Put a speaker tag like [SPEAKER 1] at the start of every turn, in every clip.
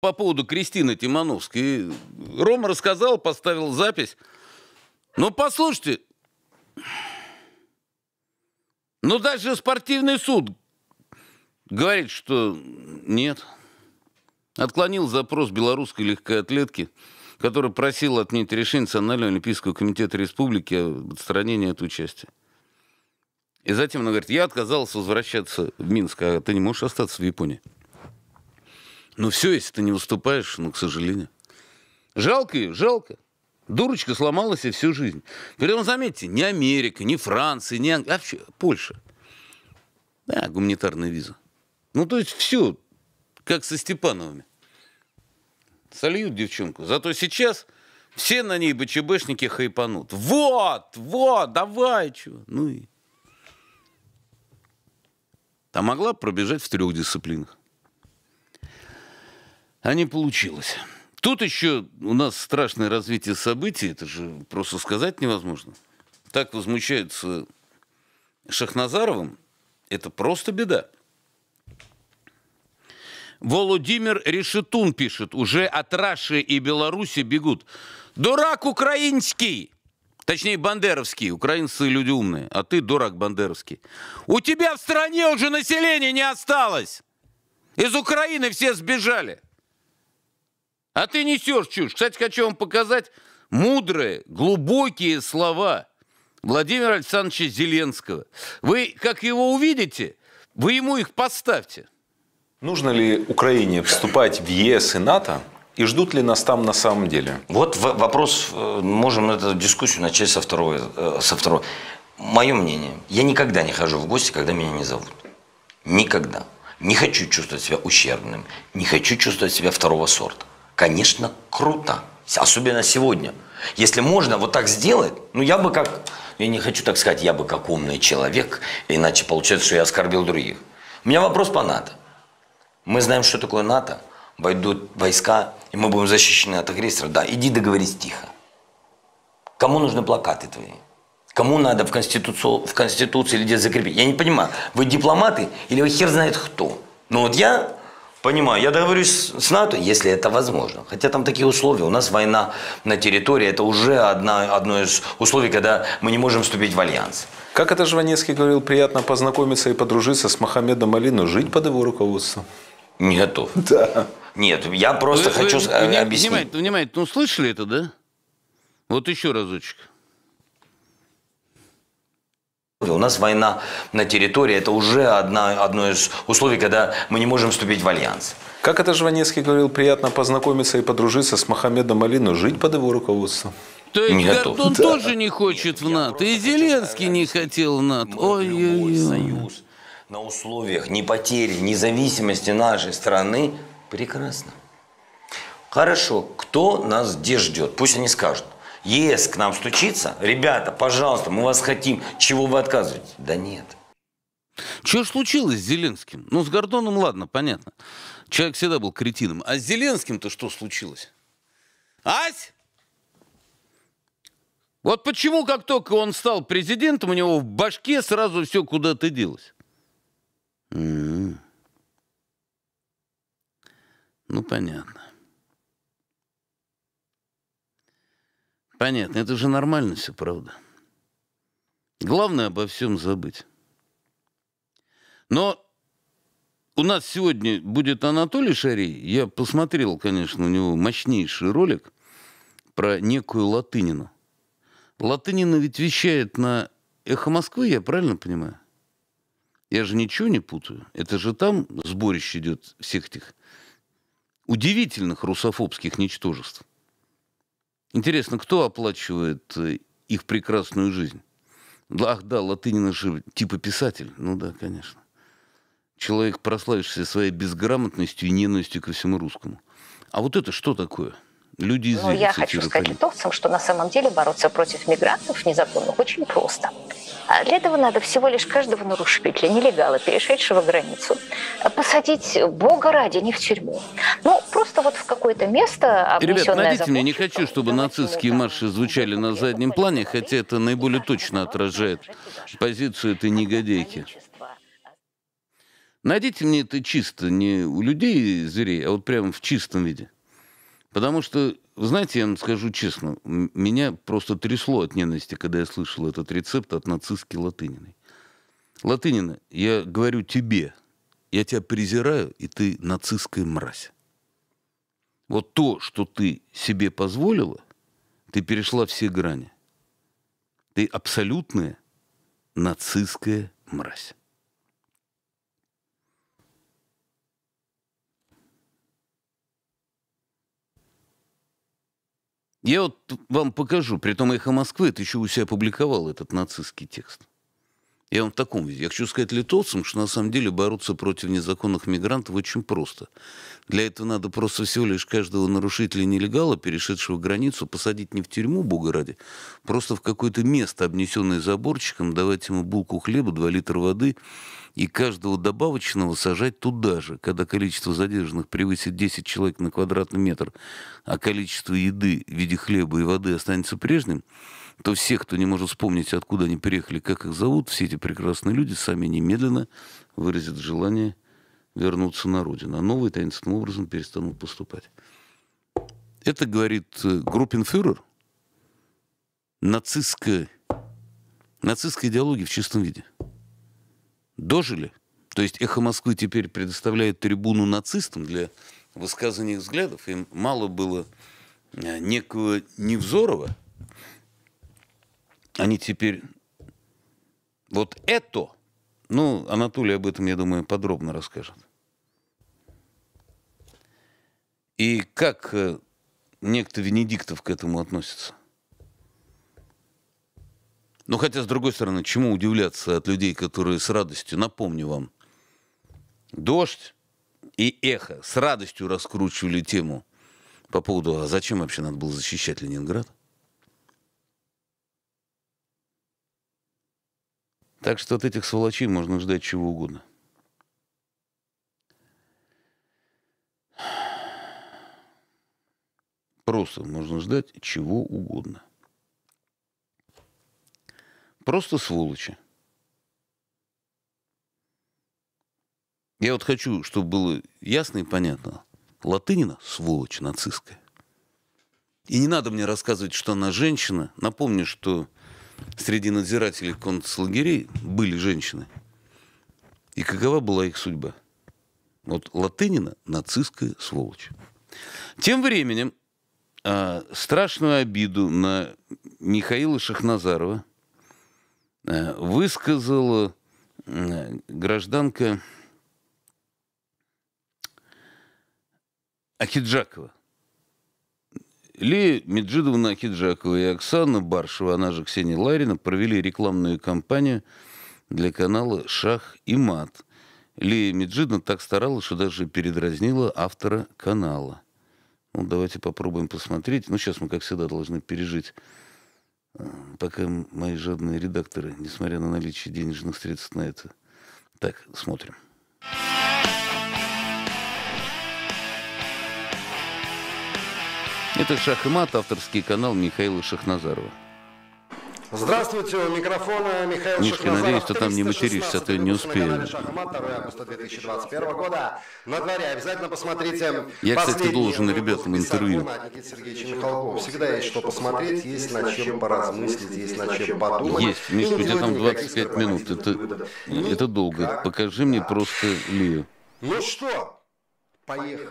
[SPEAKER 1] по поводу Кристины Тимановской. Рома рассказал, поставил запись. Но ну, послушайте, ну даже спортивный суд говорит, что нет. Отклонил запрос белорусской легкоатлетки, которая просила отменить решение Национального олимпийского комитета республики об отстранении от участия. И затем она говорит, я отказалась возвращаться в Минск, а ты не можешь остаться в Японии. Ну все, если ты не выступаешь, ну, к сожалению. Жалко ее, жалко. Дурочка сломалась и всю жизнь. При «Ну, заметьте, ни Америка, ни Франция, ни Англия, а вообще Польша. Да, гуманитарная виза. Ну, то есть все, как со Степановыми. Сольют девчонку. Зато сейчас все на ней БЧБшники хайпанут. Вот, вот, давай, чего. Ну и... А могла пробежать в трех дисциплинах. А не получилось. Тут еще у нас страшное развитие событий, это же просто сказать невозможно. Так возмущаются Шахназаровым, это просто беда. Володимир Решетун пишет, уже от Раши и Беларуси бегут. Дурак украинский! Точнее, бандеровский. Украинцы люди умные, а ты дурак бандеровский. У тебя в стране уже населения не осталось. Из Украины все сбежали. А ты несешь чушь. Кстати, хочу вам показать мудрые, глубокие слова Владимира Александровича Зеленского. Вы, как его увидите, вы ему их поставьте. Нужно ли Украине вступать в ЕС и
[SPEAKER 2] НАТО? И ждут ли нас там на самом деле? Вот вопрос, э, можем эту дискуссию начать со второго. Э, со второго. Мое мнение, я никогда не хожу в гости, когда меня не зовут. Никогда. Не хочу чувствовать себя ущербным, не хочу чувствовать себя второго сорта. Конечно, круто. Особенно сегодня. Если можно вот так сделать, ну я бы как, я не хочу так сказать, я бы как умный человек, иначе получается, что я оскорбил других. У меня вопрос по НАТО. Мы знаем, что такое НАТО, войдут войска, и мы будем защищены от агрессора. Да, иди договорись тихо. Кому нужны плакаты твои? Кому надо в Конституцию, в Конституции или где закрепить? Я не понимаю, вы дипломаты или вы хер знает кто? Но ну, вот я Понимаю. Я договорюсь с НАТО, если это возможно. Хотя там такие условия. У нас война на территории. Это уже одна, одно из условий, когда мы не можем вступить в альянс.
[SPEAKER 1] Как это Жванецкий говорил, приятно познакомиться и подружиться с Мохаммедом Алину, жить под его руководством.
[SPEAKER 2] Не готов. Да. Нет, я
[SPEAKER 1] просто вы, хочу вы, объяснить. Внимание, внимание, ну слышали это, да? Вот еще разочек.
[SPEAKER 2] У нас война на территории – это уже одна, одно из условий, когда мы не можем вступить в альянс.
[SPEAKER 1] Как это Жванецкий говорил, приятно познакомиться и подружиться с Мохаммедом Алину, жить под его руководством. То есть Нет, Гордон да. тоже не хочет в НАТО, и Зеленский не хотел в НАТО. Ой-ой-ой.
[SPEAKER 2] На условиях не потери, независимости нашей страны прекрасно. Хорошо, кто нас где ждет? Пусть они скажут. ЕС к нам стучится, ребята, пожалуйста, мы вас хотим, чего вы отказываете? Да нет. Что
[SPEAKER 1] ж случилось с Зеленским? Ну, с Гордоном, ладно, понятно. Человек всегда был кретином. А с Зеленским-то что случилось? Ась! Вот почему, как только он стал президентом, у него в башке сразу все куда-то делось. Mm -hmm. Ну, понятно. Понятно, это же нормально все, правда. Главное обо всем забыть. Но у нас сегодня будет Анатолий Шарий. Я посмотрел, конечно, у него мощнейший ролик про некую Латынину. Латынина ведь вещает на «Эхо Москвы», я правильно понимаю? Я же ничего не путаю. Это же там сборище идет всех этих удивительных русофобских ничтожеств. Интересно, кто оплачивает э, их прекрасную жизнь? Ах да, Латынина же типа писатель. Ну да, конечно. Человек, прославившийся своей безграмотностью и ненавистью ко всему русскому. А вот это что такое? Люди из Ну, я хочу сказать
[SPEAKER 2] литовцам, что на самом деле бороться против мигрантов незаконных очень просто. А для этого надо всего лишь каждого нарушителя, нелегала, перешедшего границу, а посадить, бога ради, не в тюрьму. Ну, просто вот в какое-то место... Ребят, найдите мне,
[SPEAKER 1] не хочу, чтобы нацистские марши звучали на заднем плане, хотя это наиболее точно отражает позицию этой негодейки. Найдите мне это чисто, не у людей зверей, а вот прямо в чистом виде. Потому что, знаете, я вам скажу честно, меня просто трясло от ненависти, когда я слышал этот рецепт от нацистки Латыниной. Латынина, я говорю тебе, я тебя презираю, и ты нацистская мразь. Вот то, что ты себе позволила, ты перешла все грани. Ты абсолютная нацистская мразь. Я вот вам покажу, при том «Эхо Москвы» это еще у себя публиковал этот нацистский текст. Я вам в таком виде. Я хочу сказать литовцам, что на самом деле бороться против незаконных мигрантов очень просто. Для этого надо просто всего лишь каждого нарушителя нелегала, перешедшего границу, посадить не в тюрьму, бога ради, просто в какое-то место, обнесенное заборчиком, давать ему булку хлеба, 2 литра воды, и каждого добавочного сажать туда же, когда количество задержанных превысит 10 человек на квадратный метр, а количество еды в виде хлеба и воды останется прежним, то все, кто не может вспомнить, откуда они приехали, как их зовут, все эти прекрасные люди сами немедленно выразят желание вернуться на родину, а новые таинственным образом перестанут поступать. Это говорит э, группенфюрер нацистской, нацистской идеологии в чистом виде. Дожили. То есть «Эхо Москвы» теперь предоставляет трибуну нацистам для высказывания их взглядов. Им мало было э, некого Невзорова – они теперь... Вот это... Ну, Анатолий об этом, я думаю, подробно расскажет. И как э, некто Венедиктов к этому относится? Ну, хотя, с другой стороны, чему удивляться от людей, которые с радостью, напомню вам, «Дождь» и «Эхо» с радостью раскручивали тему по поводу, а зачем вообще надо было защищать Ленинград? Так что от этих сволочей можно ждать чего угодно. Просто можно ждать чего угодно. Просто сволочи. Я вот хочу, чтобы было ясно и понятно. Латынина – сволочь нацистская. И не надо мне рассказывать, что она женщина. Напомню, что среди надзирателей концлагерей были женщины. И какова была их судьба? Вот Латынина – нацистская сволочь. Тем временем э, страшную обиду на Михаила Шахназарова э, высказала э, гражданка Ахиджакова. Лея Меджидовна Хиджакова и Оксана Баршева, она же Ксения Ларина, провели рекламную кампанию для канала «Шах и мат». Лея Меджидовна так старалась, что даже передразнила автора канала. Ну, давайте попробуем посмотреть. Ну, сейчас мы, как всегда, должны пережить, э, пока мои жадные редакторы, несмотря на наличие денежных средств на это. Так, смотрим. Смотрим. Это «Шахмат», авторский канал Михаила Шахназарова.
[SPEAKER 3] Здравствуйте, у микрофона Михаил Мишка, Шахназаров, надеюсь, ты там не
[SPEAKER 1] материшься, а ты не успею.
[SPEAKER 3] Шахмата, августа 2021 года. На дворе обязательно посмотрите Я, кстати,
[SPEAKER 1] должен ребятам интервью.
[SPEAKER 3] Всегда есть что посмотреть, есть над чем поразмыслить, есть над чем подумать. Есть, Мишка, у тебя там 25 минут, это, это ну, долго.
[SPEAKER 1] Покажи мне просто Лию.
[SPEAKER 3] Ну что, поехали.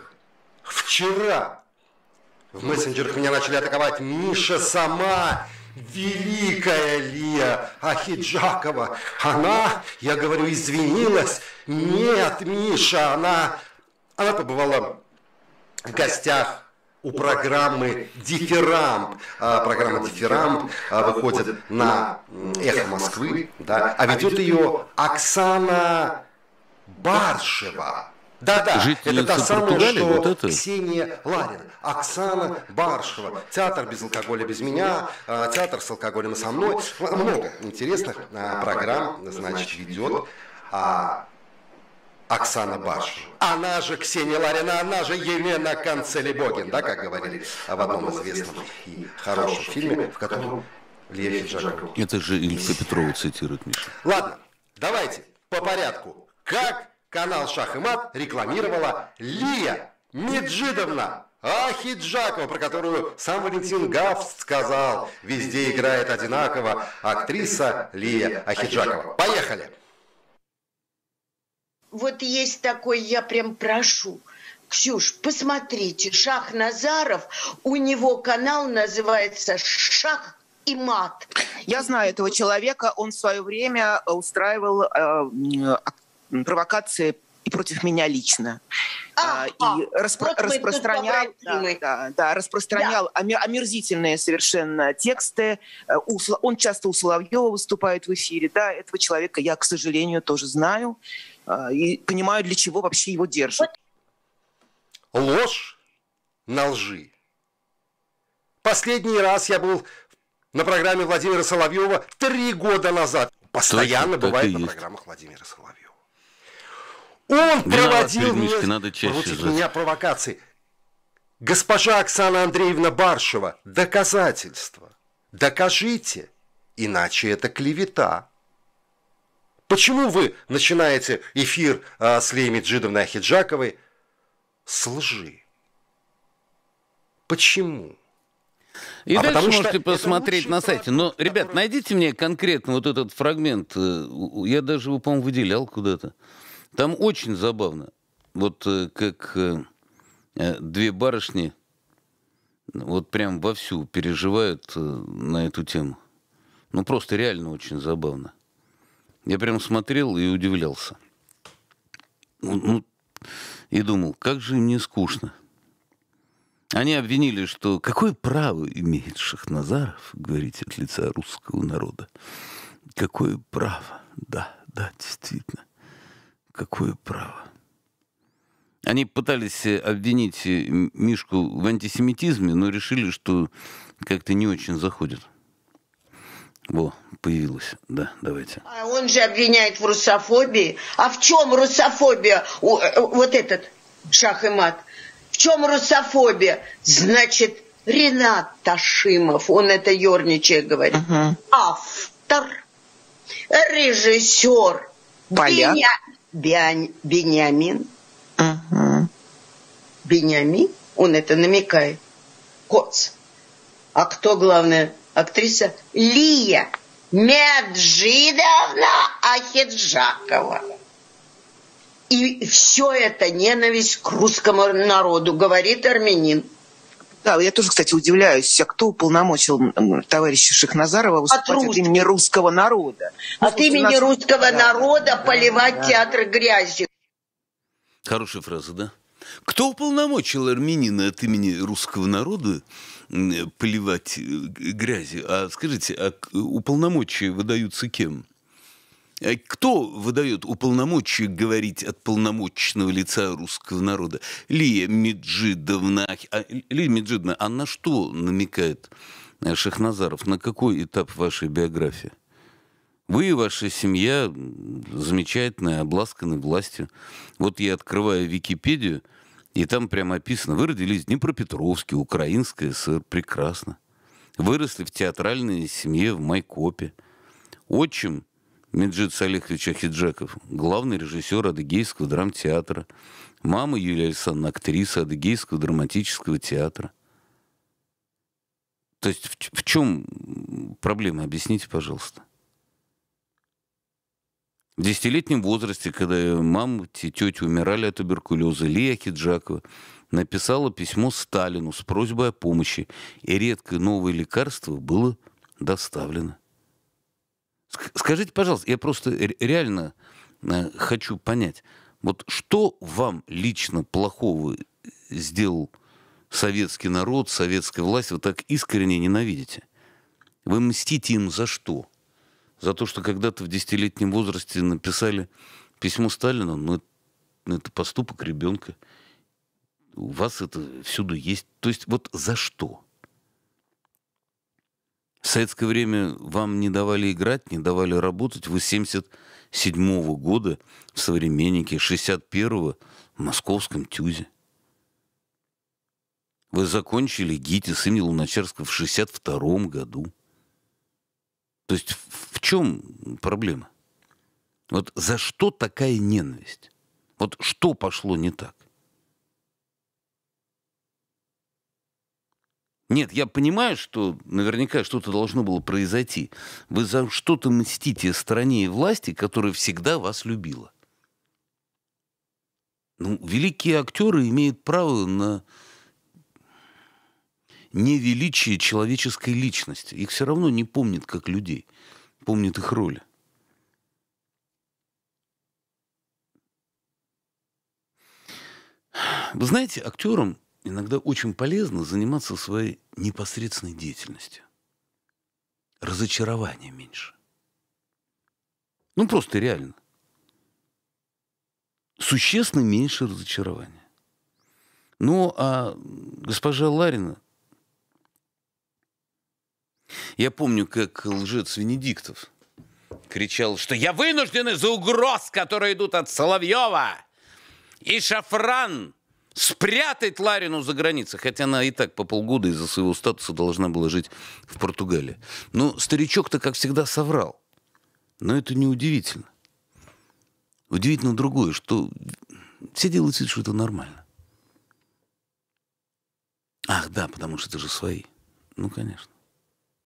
[SPEAKER 3] Вчера в мессенджерах меня начали атаковать. Миша сама, великая Лия Ахиджакова. Она, я говорю, извинилась. Нет, Миша, она... Она побывала в гостях у программы «Дифирамп». А, программа «Дифирамп» а, выходит на «Эхо Москвы», да, а ведет ее Оксана Баршева. Да, да, это та самая, что вот это? Ксения Ларин, Оксана Баршева, театр без алкоголя без меня, а, театр с алкоголем со мной. Много интересных а, программ, значит, ведет а, Оксана Баршева. Она же Ксения Ларина, она же Елена Канцелебогин, да, как говорили в одном известном и хорошем фильме, в котором Лев Фиджаков.
[SPEAKER 1] Это же Ильфа Петрова цитирует, Миша.
[SPEAKER 3] Ладно, давайте по порядку. Как Канал «Шах и мат» рекламировала Лия Меджидовна Ахиджакова, про которую сам Валентин Гафт сказал. Везде играет одинаково актриса Лия Ахиджакова. Поехали!
[SPEAKER 2] Вот есть такой, я прям прошу, Ксюш, посмотрите, Шах Назаров, у него канал называется «Шах и мат».
[SPEAKER 1] Я знаю этого человека, он в свое время устраивал э, провокации против меня лично. А, а, а и а, распро- распространял, да, да, да, распространял да. омерзительные совершенно тексты. Э, он
[SPEAKER 2] часто у Соловьева выступает в эфире. Да, этого человека я, к сожалению, тоже знаю
[SPEAKER 3] а, и понимаю, для чего вообще его держат. Ложь на лжи. Последний раз я был на программе Владимира Соловьева три года назад. Постоянно Точно, бывает на есть. программах Владимира Соловьева. Он не проводил надо, меня, надо чаще против жить. меня провокации. Госпожа Оксана Андреевна Баршева, доказательства. Докажите, иначе это клевета. Почему вы начинаете эфир а, с Леей Джидовной Ахиджаковой с лжи? Почему? И а дальше можете посмотреть на сайте. Но, который... ребят,
[SPEAKER 1] найдите мне конкретно вот этот фрагмент. Э, я даже его, по-моему, выделял куда-то. Там очень забавно. Вот э, как э, э, две барышни ну, вот прям вовсю переживают на эту тему. Ну, просто реально очень забавно. Я прям смотрел и удивлялся. Ну, ну, и думал, как же им не скучно. Они обвинили, что какое право имеет Шахназаров говорить от лица русского народа? Какое право? Да, да, действительно какое право? Они пытались э, обвинить э, Мишку в антисемитизме, но решили, что как-то не очень заходит. Во, появилась. Да, давайте.
[SPEAKER 2] А он же обвиняет в русофобии. А в чем русофобия? Э, вот этот шах и мат. В чем русофобия? Значит, Ренат Ташимов, он это ерничая говорит, угу. автор, режиссер, Поля. Биань, Бениамин. Ага. Бениамин, он это намекает. Коц. А кто главная актриса? Лия Меджидовна Ахиджакова. И все это ненависть к русскому народу, говорит армянин. Да, я тоже, кстати, удивляюсь, а кто уполномочил товарища Шахназарова выступать от, от имени русского народа? От имени нас... русского да, народа да, поливать да. театр грязью.
[SPEAKER 1] Хорошая фраза, да? Кто уполномочил армянина от имени русского народа э, поливать э, грязью? А скажите, а э, уполномочия выдаются кем? Э, кто выдает уполномочие говорить от полномоченного лица русского народа? Лия Меджидовна. А, Лия Меджидовна, а на что намекает э, Шахназаров? На какой этап вашей биографии? Вы и ваша семья замечательная, обласканы властью. Вот я открываю Википедию, и там прямо описано, вы родились в Днепропетровске, Украинская ССР, прекрасно. Выросли в театральной семье в Майкопе. Отчим Меджид Салихович Ахиджаков, главный режиссер Адыгейского драмтеатра, мама Юлия Александровна, актриса Адыгейского драматического театра. То есть в, в чем проблема? Объясните, пожалуйста. В десятилетнем возрасте, когда мама и тетя умирали от туберкулеза, Лия Хиджакова написала письмо Сталину с просьбой о помощи, и редкое новое лекарство было доставлено. Скажите, пожалуйста, я просто реально э, хочу понять, вот что вам лично плохого э, сделал советский народ, советская власть, вы так искренне ненавидите? Вы мстите им за что? За то, что когда-то в десятилетнем возрасте написали письмо Сталину, ну, это поступок ребенка. У вас это всюду есть. То есть вот за что? В советское время вам не давали играть, не давали работать. Вы 77 года в «Современнике», 61-го в московском «Тюзе». Вы закончили ГИТИС имени Луначарского в 62 году. То есть в чем проблема? Вот за что такая ненависть? Вот что пошло не так? Нет, я понимаю, что наверняка что-то должно было произойти. Вы за что-то мстите стране и власти, которая всегда вас любила. Ну, великие актеры имеют право на невеличие человеческой личности. Их все равно не помнят как людей, помнят их роли. Вы знаете, актерам иногда очень полезно заниматься своей непосредственной деятельностью. Разочарования меньше. Ну, просто реально. Существенно меньше разочарования. Ну, а госпожа Ларина... Я помню, как лжец Венедиктов кричал, что «Я вынужден из-за угроз, которые идут от Соловьева и Шафран спрятать Ларину за границей, хотя она и так по полгода из-за своего статуса должна была жить в Португалии. Но старичок-то, как всегда, соврал. Но это не удивительно. Удивительно другое, что все делают вид, что это нормально. Ах, да, потому что это же свои. Ну, конечно.